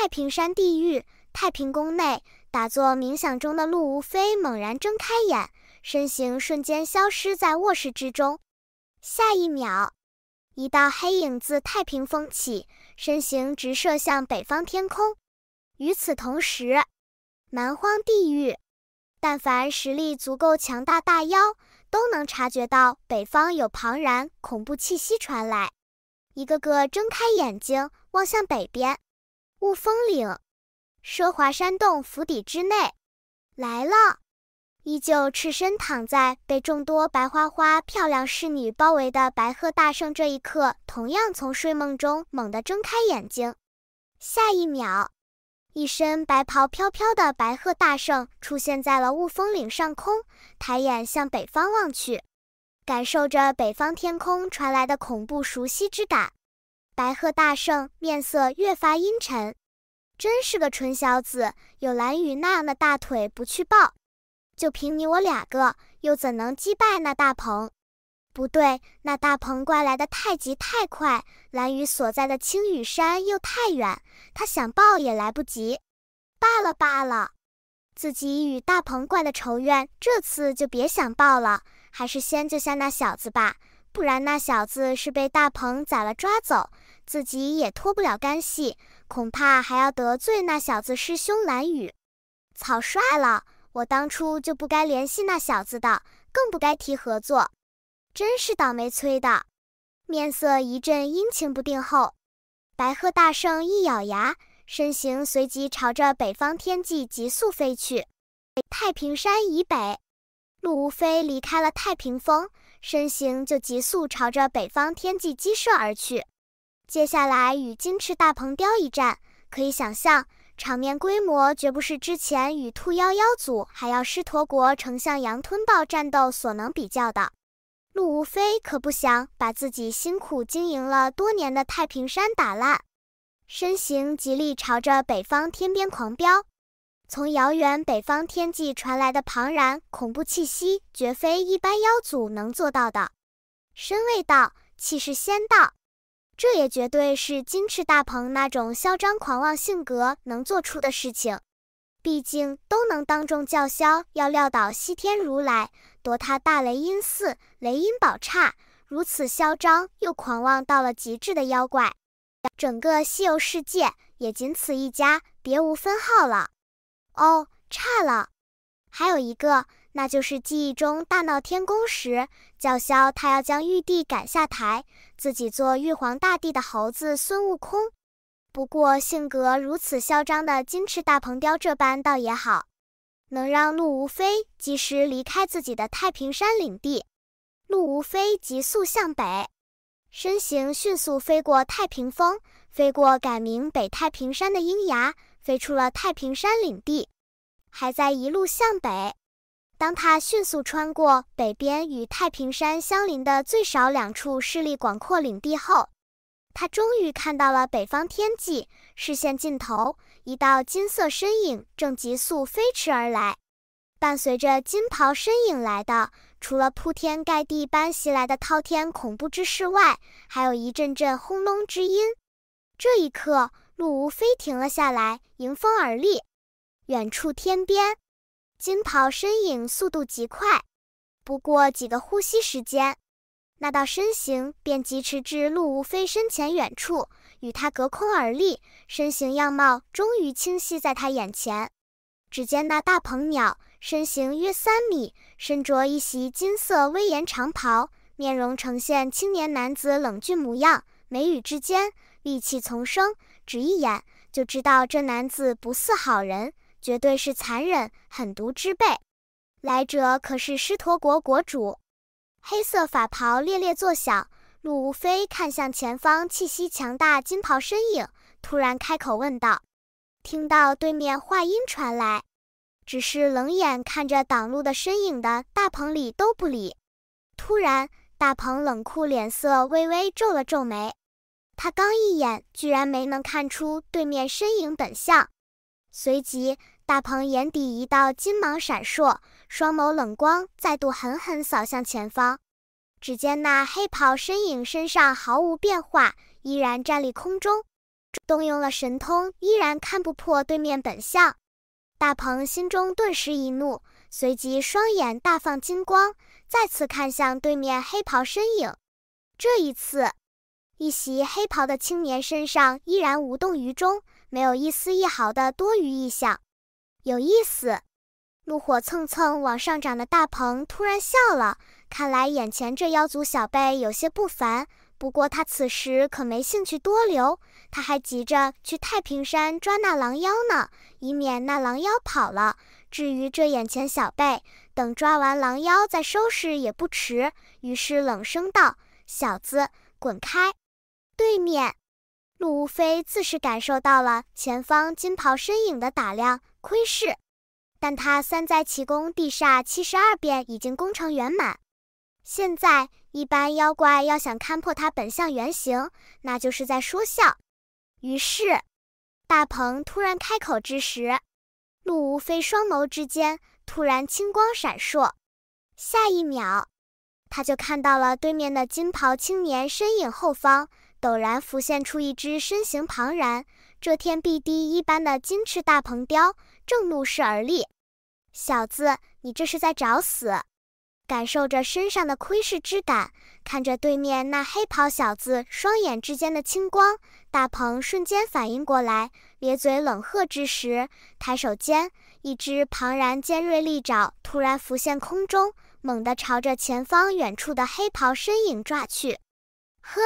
太平山地狱，太平宫内打坐冥想中的陆无非猛然睁开眼，身形瞬间消失在卧室之中。下一秒，一道黑影自太平峰起，身形直射向北方天空。与此同时，蛮荒地狱，但凡实力足够强大，大妖都能察觉到北方有庞然恐怖气息传来，一个个睁开眼睛望向北边。雾峰岭，奢华山洞府邸之内，来了。依旧赤身躺在被众多白花花漂亮侍女包围的白鹤大圣，这一刻同样从睡梦中猛地睁开眼睛。下一秒，一身白袍飘飘的白鹤大圣出现在了雾峰岭上空，抬眼向北方望去，感受着北方天空传来的恐怖熟悉之感。白鹤大圣面色越发阴沉，真是个蠢小子！有蓝雨那样的大腿不去抱，就凭你我两个，又怎能击败那大鹏？不对，那大鹏怪来的太急太快，蓝雨所在的青羽山又太远，他想抱也来不及。罢了罢了，自己与大鹏怪的仇怨，这次就别想报了，还是先救下那小子吧。不然那小子是被大鹏宰了抓走，自己也脱不了干系，恐怕还要得罪那小子师兄蓝宇。草率了，我当初就不该联系那小子的，更不该提合作，真是倒霉催的。面色一阵阴晴不定后，白鹤大圣一咬牙，身形随即朝着北方天际急速飞去。太平山以北，路无非离开了太平峰。身形就急速朝着北方天际激射而去，接下来与金翅大鹏雕一战，可以想象场面规模绝不是之前与兔妖妖组还要狮驼国丞相羊吞豹战斗所能比较的。陆无非可不想把自己辛苦经营了多年的太平山打烂，身形极力朝着北方天边狂飙。从遥远北方天际传来的庞然恐怖气息，绝非一般妖族能做到的。身未到，气势先到，这也绝对是金翅大鹏那种嚣张狂妄性格能做出的事情。毕竟都能当众叫嚣要撂倒西天如来，夺他大雷音寺、雷音宝刹，如此嚣张又狂妄到了极致的妖怪，整个西游世界也仅此一家，别无分号了。哦，差了，还有一个，那就是记忆中大闹天宫时叫嚣他要将玉帝赶下台，自己做玉皇大帝的猴子孙悟空。不过性格如此嚣张的金翅大鹏雕这般倒也好，能让路无非及时离开自己的太平山领地。路无非急速向北，身形迅速飞过太平峰，飞过改名北太平山的鹰崖。飞出了太平山领地，还在一路向北。当他迅速穿过北边与太平山相邻的最少两处势力广阔领地后，他终于看到了北方天际，视线尽头，一道金色身影正急速飞驰而来。伴随着金袍身影来的，除了铺天盖地般袭来的滔天恐怖之势外，还有一阵阵轰隆之音。这一刻。陆无非停了下来，迎风而立。远处天边，金袍身影速度极快，不过几个呼吸时间，那道身形便疾驰至陆无非身前远处，与他隔空而立。身形样貌终于清晰在他眼前。只见那大鹏鸟身形约三米，身着一袭金色威严长袍，面容呈现青年男子冷峻模样，眉宇之间戾气丛生。只一眼就知道这男子不似好人，绝对是残忍狠毒之辈。来者可是狮驼国国主？黑色法袍猎猎作响，陆无非看向前方气息强大金袍身影，突然开口问道。听到对面话音传来，只是冷眼看着挡路的身影的大鹏理都不理。突然，大鹏冷酷脸色微微皱了皱眉。他刚一眼，居然没能看出对面身影本相。随即，大鹏眼底一道金芒闪烁，双眸冷光再度狠狠扫向前方。只见那黑袍身影身上毫无变化，依然站立空中，动用了神通，依然看不破对面本相。大鹏心中顿时一怒，随即双眼大放金光，再次看向对面黑袍身影。这一次。一袭黑袍的青年身上依然无动于衷，没有一丝一毫的多余意象。有意思，怒火蹭蹭往上涨的大鹏突然笑了。看来眼前这妖族小辈有些不凡，不过他此时可没兴趣多留，他还急着去太平山抓那狼妖呢，以免那狼妖跑了。至于这眼前小辈，等抓完狼妖再收拾也不迟。于是冷声道：“小子，滚开！”对面，路无非自是感受到了前方金袍身影的打量窥视，但他三灾奇功地煞七十二变已经功成圆满，现在一般妖怪要想看破他本相原形，那就是在说笑。于是，大鹏突然开口之时，路无非双眸之间突然青光闪烁，下一秒，他就看到了对面的金袍青年身影后方。陡然浮现出一只身形庞然、遮天蔽地一般的金翅大鹏雕，正怒视而立。小子，你这是在找死！感受着身上的窥视之感，看着对面那黑袍小子双眼之间的青光，大鹏瞬间反应过来，咧嘴冷喝之时，抬手间，一只庞然尖锐利爪突然浮现空中，猛地朝着前方远处的黑袍身影抓去。呵！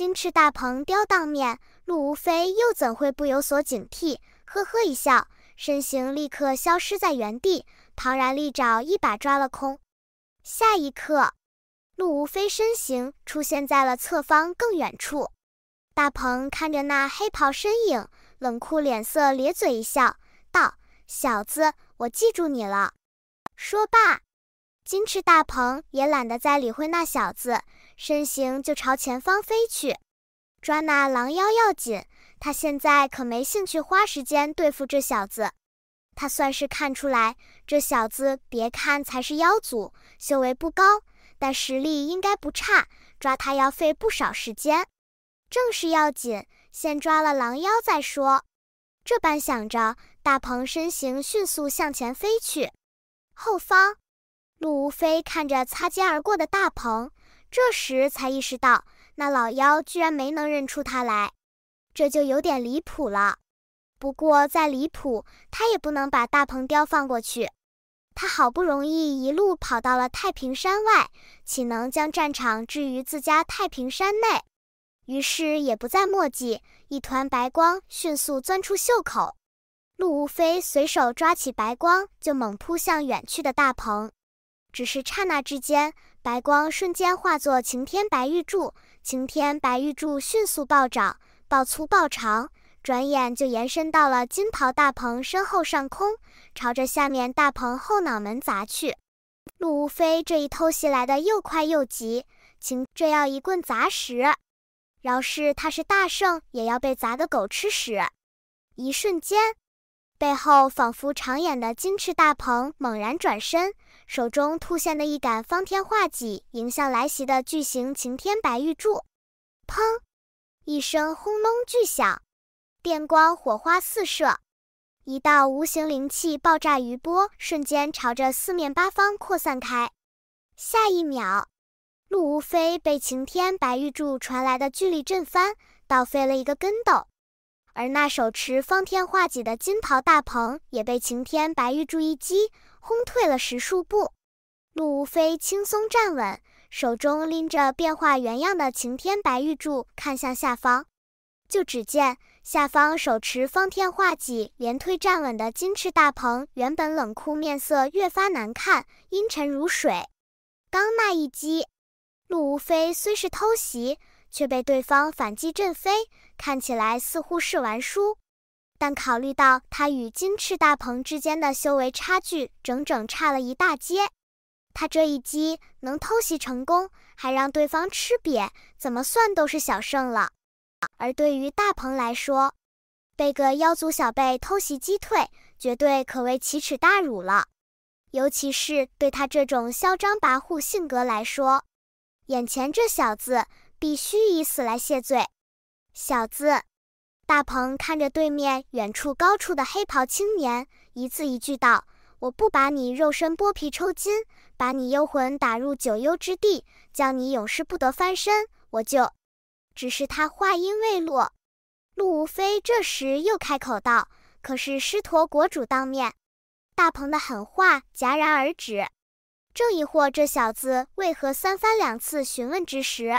金翅大鹏雕当面，陆无非又怎会不有所警惕？呵呵一笑，身形立刻消失在原地，庞然利爪一把抓了空。下一刻，陆无非身形出现在了侧方更远处。大鹏看着那黑袍身影，冷酷脸色咧嘴一笑，道：“小子，我记住你了。”说罢，金翅大鹏也懒得再理会那小子。身形就朝前方飞去，抓那狼妖要紧。他现在可没兴趣花时间对付这小子。他算是看出来，这小子别看才是妖族，修为不高，但实力应该不差。抓他要费不少时间。正事要紧，先抓了狼妖再说。这般想着，大鹏身形迅速向前飞去。后方，陆无非看着擦肩而过的大鹏。这时才意识到，那老妖居然没能认出他来，这就有点离谱了。不过再离谱，他也不能把大鹏雕放过去。他好不容易一路跑到了太平山外，岂能将战场置于自家太平山内？于是也不再墨迹，一团白光迅速钻出袖口，陆无非随手抓起白光，就猛扑向远去的大鹏。只是刹那之间。白光瞬间化作擎天白玉柱，擎天白玉柱迅速暴涨、爆粗、爆长，转眼就延伸到了金袍大鹏身后上空，朝着下面大鹏后脑门砸去。陆无非这一偷袭来的又快又急，擎这要一棍砸实，饶是他是大圣，也要被砸个狗吃屎。一瞬间。背后仿佛长眼的金翅大鹏猛然转身，手中突现的一杆方天画戟迎向来袭的巨型晴天白玉柱。砰！一声轰隆巨响，电光火花四射，一道无形灵气爆炸余波瞬间朝着四面八方扩散开。下一秒，陆无非被晴天白玉柱传来的巨力震翻，倒飞了一个跟斗。而那手持方天画戟的金袍大鹏也被晴天白玉柱一击轰退了十数步，路无非轻松站稳，手中拎着变化原样的晴天白玉柱看向下方，就只见下方手持方天画戟连退站稳的金翅大鹏，原本冷酷面色越发难看，阴沉如水。刚那一击，路无非虽是偷袭。却被对方反击震飞，看起来似乎是完输。但考虑到他与金翅大鹏之间的修为差距整整差了一大截，他这一击能偷袭成功，还让对方吃瘪，怎么算都是小胜了。而对于大鹏来说，被个妖族小辈偷袭击退，绝对可谓奇耻大辱了。尤其是对他这种嚣张跋扈性格来说，眼前这小子。必须以死来谢罪，小子！大鹏看着对面远处高处的黑袍青年，一字一句道：“我不把你肉身剥皮抽筋，把你幽魂打入九幽之地，叫你永世不得翻身，我就……”只是他话音未落，陆无非这时又开口道：“可是狮驼国主当面，大鹏的狠话戛然而止，正疑惑这小子为何三番两次询问之时。”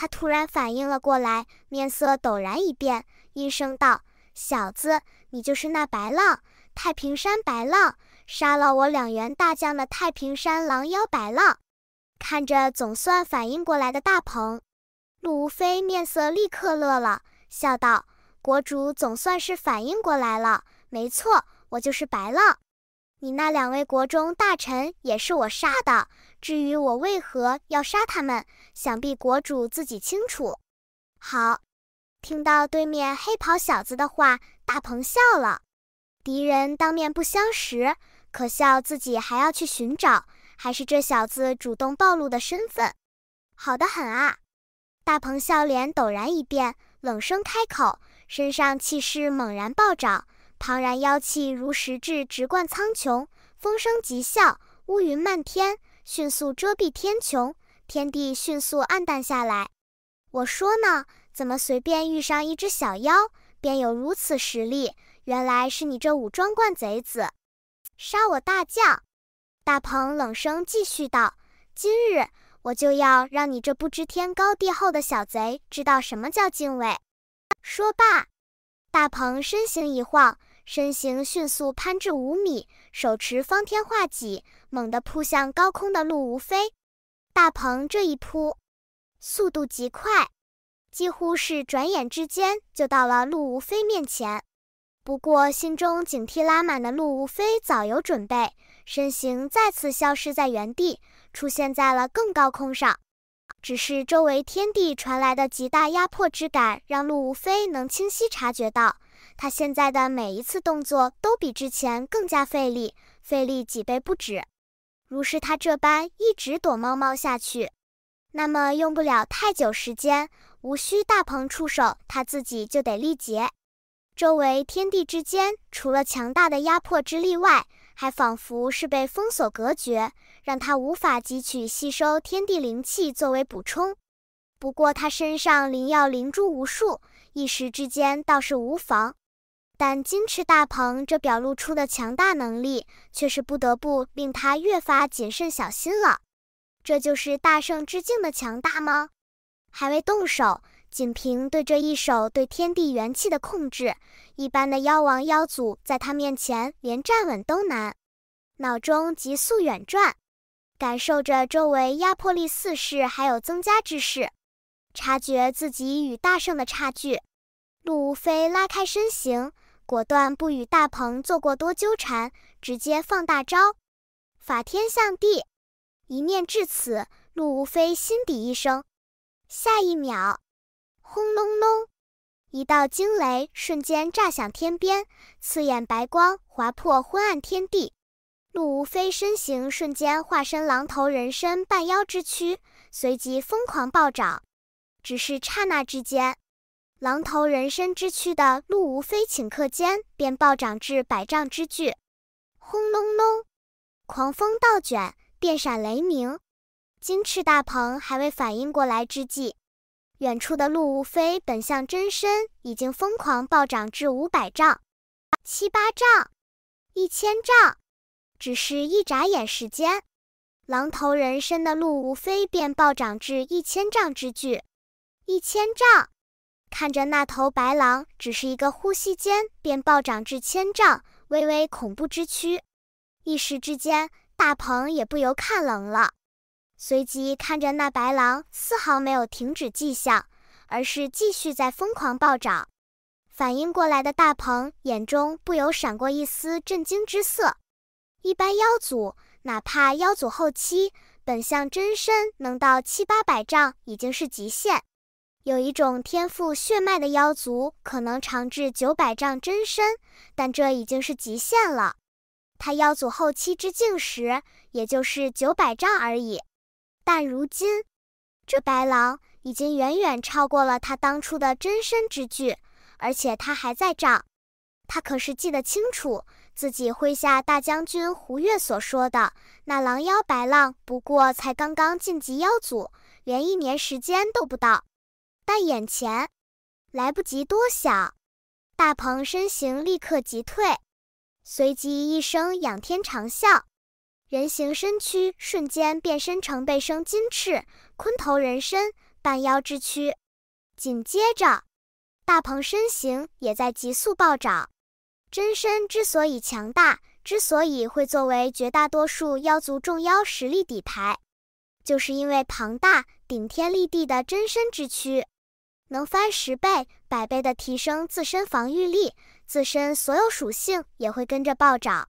他突然反应了过来，面色陡然一变，应声道：“小子，你就是那白浪，太平山白浪，杀了我两员大将的太平山狼妖白浪。”看着总算反应过来的大鹏，陆无非面色立刻乐了，笑道：“国主总算是反应过来了，没错，我就是白浪，你那两位国中大臣也是我杀的。”至于我为何要杀他们，想必国主自己清楚。好，听到对面黑袍小子的话，大鹏笑了。敌人当面不相识，可笑自己还要去寻找，还是这小子主动暴露的身份，好的很啊！大鹏笑脸陡然一变，冷声开口，身上气势猛然暴涨，庞然妖气如实质直贯苍穹，风声急啸，乌云漫天。迅速遮蔽天穹，天地迅速暗淡下来。我说呢，怎么随便遇上一只小妖便有如此实力？原来是你这武装惯贼子，杀我大将！大鹏冷声继续道：“今日我就要让你这不知天高地厚的小贼知道什么叫敬畏。”说罢，大鹏身形一晃。身形迅速攀至五米，手持方天画戟，猛地扑向高空的陆无非。大鹏这一扑，速度极快，几乎是转眼之间就到了陆无非面前。不过，心中警惕拉满的陆无非早有准备，身形再次消失在原地，出现在了更高空上。只是周围天地传来的极大压迫之感，让陆无非能清晰察觉到。他现在的每一次动作都比之前更加费力，费力几倍不止。如是他这般一直躲猫猫下去，那么用不了太久时间，无需大鹏出手，他自己就得力竭。周围天地之间，除了强大的压迫之力外，还仿佛是被封锁隔绝，让他无法汲取吸收天地灵气作为补充。不过他身上灵药灵珠无数。一时之间倒是无妨，但金翅大鹏这表露出的强大能力，却是不得不令他越发谨慎小心了。这就是大圣之境的强大吗？还未动手，仅凭对这一手对天地元气的控制，一般的妖王妖祖在他面前连站稳都难。脑中急速远转，感受着周围压迫力四是还有增加之势。察觉自己与大圣的差距，陆无非拉开身形，果断不与大鹏做过多纠缠，直接放大招，法天象地。一念至此，陆无非心底一声，下一秒，轰隆隆，一道惊雷瞬间炸响天边，刺眼白光划破昏暗天地，陆无非身形瞬间化身狼头人身半妖之躯，随即疯狂暴涨。只是刹那之间，狼头人身之躯的陆无非顷刻间便暴涨至百丈之巨，轰隆隆，狂风倒卷，电闪雷鸣。金翅大鹏还未反应过来之际，远处的陆无非本相真身已经疯狂暴涨至五百丈、七八丈、一千丈。只是一眨眼时间，狼头人身的陆无非便暴涨至一千丈之巨。一千丈，看着那头白狼，只是一个呼吸间便暴涨至千丈，微微恐怖之躯。一时之间，大鹏也不由看愣了，随即看着那白狼，丝毫没有停止迹象，而是继续在疯狂暴涨。反应过来的大鹏眼中不由闪过一丝震惊之色。一般妖祖，哪怕妖祖后期本相真身能到七八百丈，已经是极限。有一种天赋血脉的妖族，可能长至九百丈真身，但这已经是极限了。他妖族后期之境时，也就是九百丈而已。但如今，这白狼已经远远超过了他当初的真身之距，而且他还在长。他可是记得清楚，自己麾下大将军胡月所说的，那狼妖白浪不过才刚刚晋级妖祖，连一年时间都不到。但眼前来不及多想，大鹏身形立刻急退，随即一声仰天长啸，人形身躯瞬间变身成背生金翅、鲲头人身、半妖之躯。紧接着，大鹏身形也在急速暴涨。真身之所以强大，之所以会作为绝大多数妖族众妖实力底牌，就是因为庞大。顶天立地的真身之躯，能翻十倍、百倍的提升自身防御力，自身所有属性也会跟着暴涨。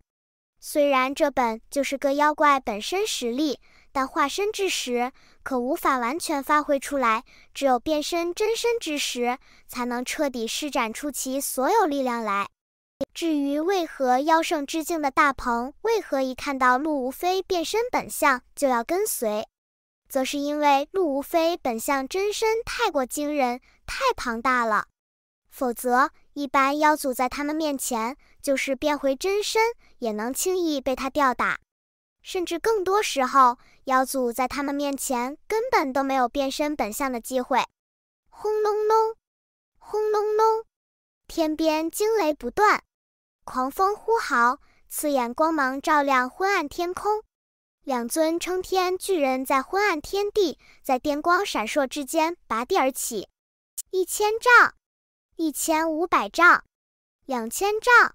虽然这本就是个妖怪本身实力，但化身之时可无法完全发挥出来，只有变身真身之时，才能彻底施展出其所有力量来。至于为何妖圣之境的大鹏，为何一看到陆无非变身本相就要跟随？则是因为路无非本相真身太过惊人，太庞大了。否则，一般妖祖在他们面前，就是变回真身，也能轻易被他吊打。甚至更多时候，妖祖在他们面前，根本都没有变身本相的机会。轰隆隆，轰隆隆，天边惊雷不断，狂风呼号，刺眼光芒照亮昏暗天空。两尊撑天巨人，在昏暗天地，在电光闪烁之间拔地而起，一千丈，一千五百丈，两千丈。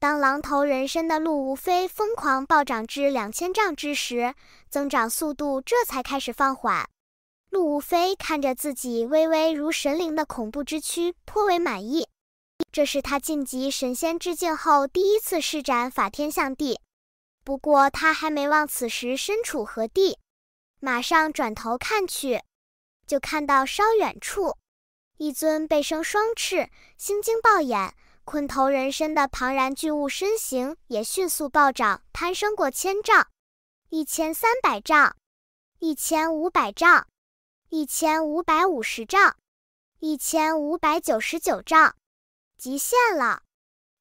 当狼头人身的陆无非疯狂暴涨至两千丈之时，增长速度这才开始放缓。陆无非看着自己微微如神灵的恐怖之躯，颇为满意。这是他晋级神仙之境后第一次施展法天象地。不过他还没忘此时身处何地，马上转头看去，就看到稍远处一尊背生双翅、星睛暴眼、鲲头人身的庞然巨物，身形也迅速暴涨，攀升过千丈，一千三百丈，一千五百丈，一千五百五十丈，一千五百九十九丈，极限了。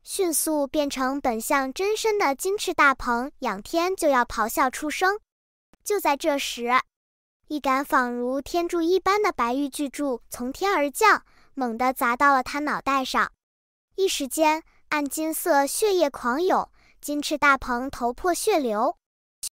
迅速变成本相真身的金翅大鹏仰天就要咆哮出声，就在这时，一杆仿如天柱一般的白玉巨柱从天而降，猛地砸到了他脑袋上，一时间暗金色血液狂涌，金翅大鹏头破血流。